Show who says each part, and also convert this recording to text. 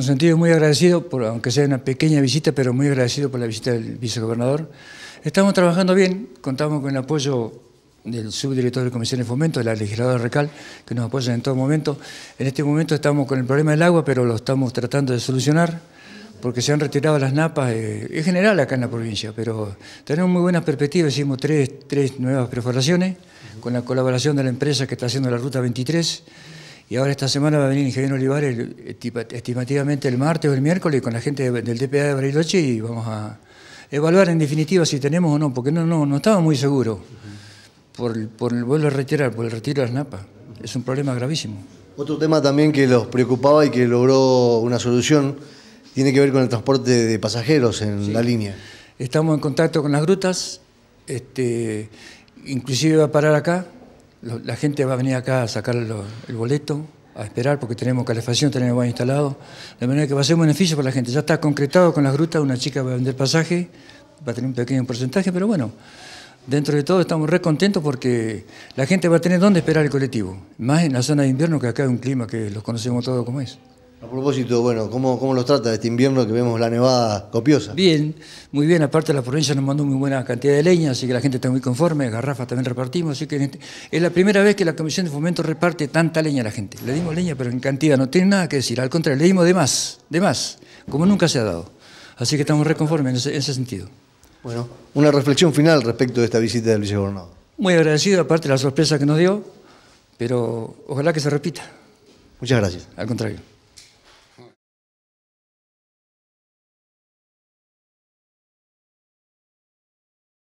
Speaker 1: Nos sentimos muy agradecido, por, aunque sea una pequeña visita, pero muy agradecido por la visita del vicegobernador. Estamos trabajando bien, contamos con el apoyo del subdirector de Comisión de Fomento, de la legisladora Recal, que nos apoya en todo momento. En este momento estamos con el problema del agua, pero lo estamos tratando de solucionar, porque se han retirado las napas, eh, en general acá en la provincia, pero tenemos muy buenas perspectivas, hicimos tres, tres nuevas perforaciones, con la colaboración de la empresa que está haciendo la Ruta 23, y ahora esta semana va a venir ingeniero Olivares estimativamente el martes o el miércoles con la gente del DPA de Bariloche y vamos a evaluar en definitiva si tenemos o no, porque no, no, no estaba muy seguro. Por, por, vuelo a retirar, por el retiro de las napa Es un problema gravísimo.
Speaker 2: Otro tema también que los preocupaba y que logró una solución
Speaker 1: tiene que ver con el transporte de pasajeros en la línea. Estamos en contacto con las grutas, este, inclusive va a parar acá, la gente va a venir acá a sacar el boleto, a esperar porque tenemos calefacción, tenemos baño instalado. De manera que va a ser un beneficio para la gente. Ya está concretado con las grutas, una chica va a vender pasaje, va a tener un pequeño porcentaje, pero bueno, dentro de todo estamos re contentos porque la gente va a tener dónde esperar el colectivo. Más en la zona de invierno que acá hay un clima que los conocemos todos como es.
Speaker 2: A propósito, bueno, ¿cómo, ¿cómo, los trata este
Speaker 1: invierno que vemos la nevada copiosa? Bien, muy bien. Aparte la provincia nos mandó muy buena cantidad de leña, así que la gente está muy conforme, garrafas también repartimos, así que este, es la primera vez que la Comisión de Fomento reparte tanta leña a la gente. Le dimos leña, pero en cantidad, no tiene nada que decir, al contrario, le dimos de más, de más, como nunca se ha dado. Así que estamos reconformes en en ese sentido. Bueno, una reflexión final
Speaker 2: respecto de esta visita del vicegobernador.
Speaker 1: Muy agradecido, aparte de la sorpresa que nos dio, pero ojalá que se repita. Muchas gracias. Al contrario.